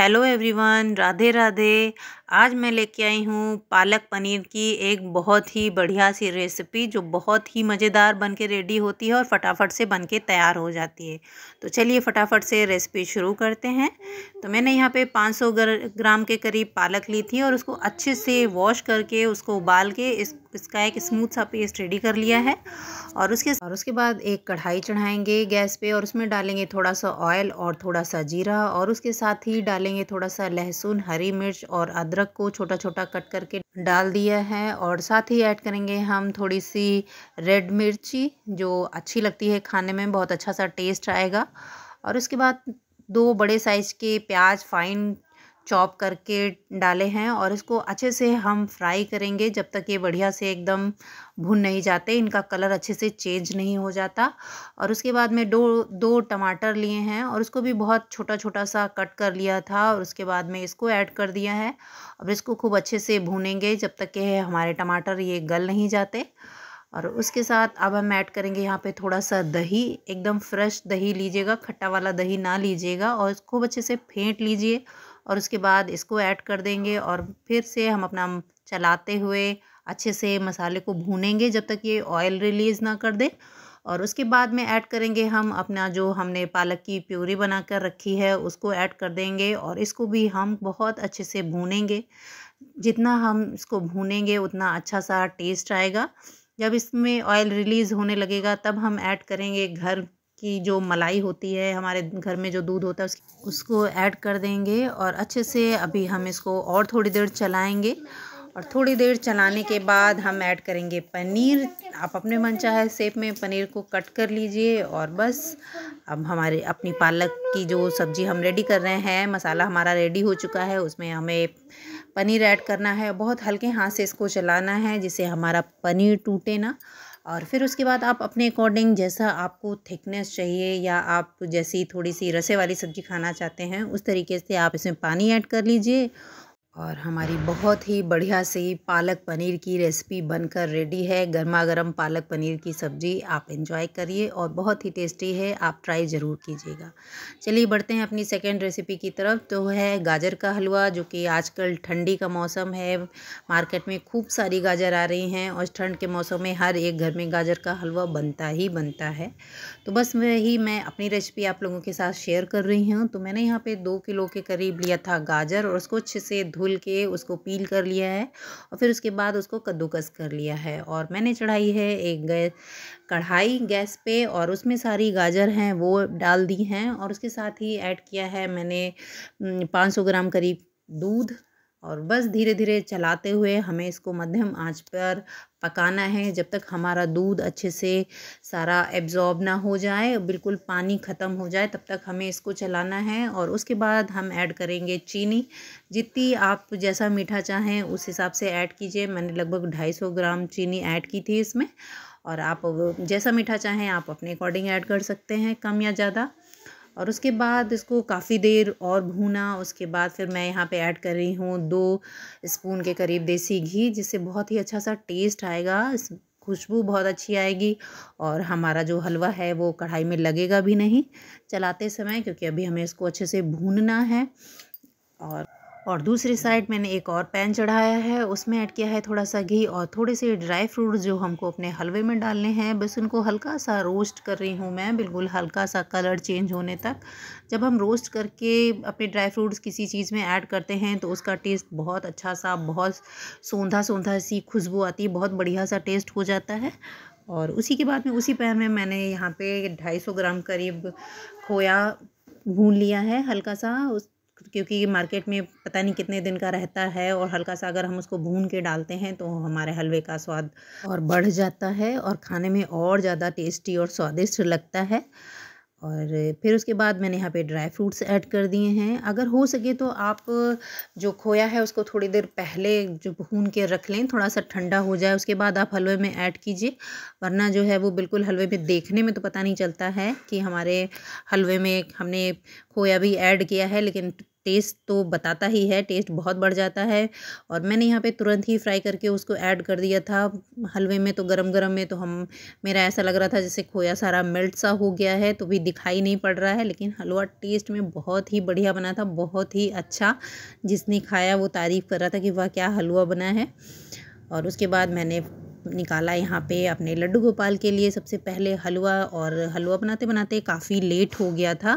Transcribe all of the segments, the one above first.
hello everyone Radhe Radhe आज मैं लेके आई हूँ पालक पनीर की एक बहुत ही बढ़िया सी रेसिपी जो बहुत ही मज़ेदार बन के रेडी होती है और फटाफट से बन के तैयार हो जाती है तो चलिए फटाफट से रेसिपी शुरू करते हैं तो मैंने यहाँ पे 500 ग्राम के करीब पालक ली थी और उसको अच्छे से वॉश करके उसको उबाल के इस इसका एक स्मूथ सा पेस्ट रेडी कर लिया है और उसके और उसके बाद एक कढ़ाई चढ़ाएंगे गैस पे और उसमें डालेंगे थोड़ा सा ऑयल और थोड़ा सा जीरा और उसके साथ ही डालेंगे थोड़ा सा लहसुन हरी मिर्च और अदरक अदरक को छोटा छोटा कट करके डाल दिया है और साथ ही ऐड करेंगे हम थोड़ी सी रेड मिर्ची जो अच्छी लगती है खाने में बहुत अच्छा सा टेस्ट आएगा और उसके बाद दो बड़े साइज़ के प्याज फाइन चॉप करके डाले हैं और इसको अच्छे से हम फ्राई करेंगे जब तक ये बढ़िया से एकदम भुन नहीं जाते इनका कलर अच्छे से चेंज नहीं हो जाता और उसके बाद में दो दो टमाटर लिए हैं और उसको भी बहुत छोटा छोटा सा कट कर लिया था और उसके बाद में इसको ऐड कर दिया है अब इसको खूब अच्छे से भूनेंगे जब तक कि हमारे टमाटर ये गल नहीं जाते और उसके साथ अब हम ऐड करेंगे यहाँ पे थोड़ा सा दही एकदम फ्रेश दही लीजिएगा खट्टा वाला दही ना लीजिएगा और खूब अच्छे से फेंट लीजिए और उसके बाद इसको ऐड कर देंगे और फिर से हम अपना चलाते हुए अच्छे से मसाले को भूनेंगे जब तक ये ऑयल रिलीज़ ना कर दे और उसके बाद में ऐड करेंगे हम अपना जो हमने पालक की प्यूरी बना कर रखी है उसको ऐड कर देंगे और इसको भी हम बहुत अच्छे से भूनेंगे जितना हम इसको भूनेंगे उतना अच्छा सा टेस्ट आएगा जब इसमें ऑयल रिलीज़ होने लगेगा तब हम ऐड करेंगे घर की जो मलाई होती है हमारे घर में जो दूध होता है उसको ऐड कर देंगे और अच्छे से अभी हम इसको और थोड़ी देर चलाएंगे और थोड़ी देर चलाने के बाद हम ऐड करेंगे पनीर आप अपने मन चाहे सेप में पनीर को कट कर लीजिए और बस अब हमारे अपनी पालक की जो सब्ज़ी हम रेडी कर रहे हैं मसाला हमारा रेडी हो चुका है उसमें हमें पनीर ऐड करना है बहुत हल्के हाथ से इसको चलाना है जिससे हमारा पनीर टूटे ना और फिर उसके बाद आप अपने अकॉर्डिंग जैसा आपको थिकनेस चाहिए या आप जैसी थोड़ी सी रसे वाली सब्ज़ी खाना चाहते हैं उस तरीके से आप इसमें पानी ऐड कर लीजिए और हमारी बहुत ही बढ़िया सी पालक पनीर की रेसिपी बनकर रेडी है गर्मा गर्म पालक पनीर की सब्ज़ी आप इंजॉय करिए और बहुत ही टेस्टी है आप ट्राई ज़रूर कीजिएगा चलिए बढ़ते हैं अपनी सेकेंड रेसिपी की तरफ तो है गाजर का हलवा जो कि आजकल ठंडी का मौसम है मार्केट में खूब सारी गाजर आ रही हैं और ठंड के मौसम में हर एक घर में गाजर का हलवा बनता ही बनता है तो बस वही मैं अपनी रेसिपी आप लोगों के साथ शेयर कर रही हूँ तो मैंने यहाँ पर दो किलो के करीब लिया था गाजर और उसको अच्छे से धुल धुल के उसको पील कर लिया है और फिर उसके बाद उसको कद्दूकस कर लिया है और मैंने चढ़ाई है एक गैस कढ़ाई गैस पे और उसमें सारी गाजर हैं वो डाल दी हैं और उसके साथ ही ऐड किया है मैंने पाँच ग्राम करीब दूध और बस धीरे धीरे चलाते हुए हमें इसको मध्यम आंच पर पकाना है जब तक हमारा दूध अच्छे से सारा एब्ज़ॉर्ब ना हो जाए बिल्कुल पानी ख़त्म हो जाए तब तक हमें इसको चलाना है और उसके बाद हम ऐड करेंगे चीनी जितनी आप जैसा मीठा चाहें उस हिसाब से ऐड कीजिए मैंने लगभग ढाई सौ ग्राम चीनी ऐड की थी इसमें और आप जैसा मीठा चाहें आप अपने अकॉर्डिंग ऐड कर सकते हैं कम या ज़्यादा और उसके बाद इसको काफ़ी देर और भूना उसके बाद फिर मैं यहाँ पे ऐड कर रही हूँ दो स्पून के करीब देसी घी जिससे बहुत ही अच्छा सा टेस्ट आएगा खुशबू बहुत अच्छी आएगी और हमारा जो हलवा है वो कढ़ाई में लगेगा भी नहीं चलाते समय क्योंकि अभी हमें इसको अच्छे से भूनना है और और दूसरी साइड मैंने एक और पैन चढ़ाया है उसमें ऐड किया है थोड़ा सा घी और थोड़े से ड्राई फ्रूट जो हमको अपने हलवे में डालने हैं बस उनको हल्का सा रोस्ट कर रही हूँ मैं बिल्कुल हल्का सा कलर चेंज होने तक जब हम रोस्ट करके अपने ड्राई फ्रूट्स किसी चीज़ में ऐड करते हैं तो उसका टेस्ट बहुत अच्छा सा बहुत सौंधा सौंधा सी खुशबू आती है बहुत बढ़िया सा टेस्ट हो जाता है और उसी के बाद में उसी पैन में मैंने यहाँ पे ढाई ग्राम करीब खोया भून लिया है हल्का सा उस क्योंकि ये मार्केट में पता नहीं कितने दिन का रहता है और हल्का सा अगर हम उसको भून के डालते हैं तो हमारे हलवे का स्वाद और बढ़ जाता है और खाने में और ज़्यादा टेस्टी और स्वादिष्ट लगता है और फिर उसके बाद मैंने यहाँ पे ड्राई फ्रूट्स ऐड कर दिए हैं अगर हो सके तो आप जो खोया है उसको थोड़ी देर पहले जो भून के रख लें थोड़ा सा ठंडा हो जाए उसके बाद आप हलवे में ऐड कीजिए वरना जो है वो बिल्कुल हलवे में देखने में तो पता नहीं चलता है कि हमारे हलवे में हमने खोया भी ऐड किया है लेकिन टेस्ट तो बताता ही है टेस्ट बहुत बढ़ जाता है और मैंने यहाँ पे तुरंत ही फ्राई करके उसको ऐड कर दिया था हलवे में तो गरम गरम में तो हम मेरा ऐसा लग रहा था जैसे खोया सारा मेल्ट सा हो गया है तो भी दिखाई नहीं पड़ रहा है लेकिन हलवा टेस्ट में बहुत ही बढ़िया बना था बहुत ही अच्छा जिसने खाया वो तारीफ़ कर रहा था कि वाह क्या हलवा बना है और उसके बाद मैंने निकाला यहाँ पे अपने लड्डू गोपाल के लिए सबसे पहले हलवा और हलवा बनाते बनाते काफ़ी लेट हो गया था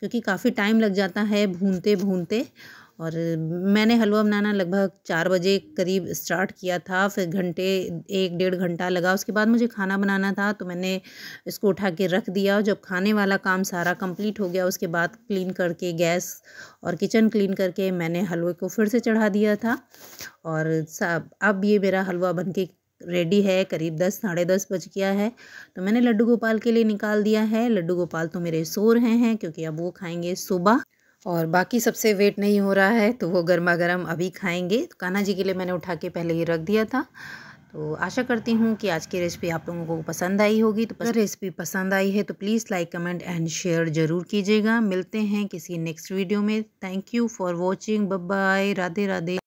क्योंकि काफ़ी टाइम लग जाता है भूनते भूनते और मैंने हलवा बनाना लगभग चार बजे करीब स्टार्ट किया था फिर घंटे एक डेढ़ घंटा लगा उसके बाद मुझे खाना बनाना था तो मैंने इसको उठा के रख दिया जब खाने वाला काम सारा कंप्लीट हो गया उसके बाद क्लीन करके गैस और किचन क्लीन करके मैंने हलवे को फिर से चढ़ा दिया था और अब ये मेरा हलवा बन के रेडी है करीब दस साढ़े दस बज गया है तो मैंने लड्डू गोपाल के लिए निकाल दिया है लड्डू गोपाल तो मेरे सो रहे हैं क्योंकि अब वो खाएंगे सुबह और बाकी सबसे वेट नहीं हो रहा है तो वो गर्मा गर्म अभी खाएंगे तो कान्हा जी के लिए मैंने उठा के पहले ही रख दिया था तो आशा करती हूँ कि आज की रेसिपी आप लोगों को पसंद आई होगी तो अगर रेसिपी पसंद आई है तो please like comment and share ज़रूर कीजिएगा मिलते हैं किसी नेक्स्ट वीडियो में thank you for watching bye Radhe Radhe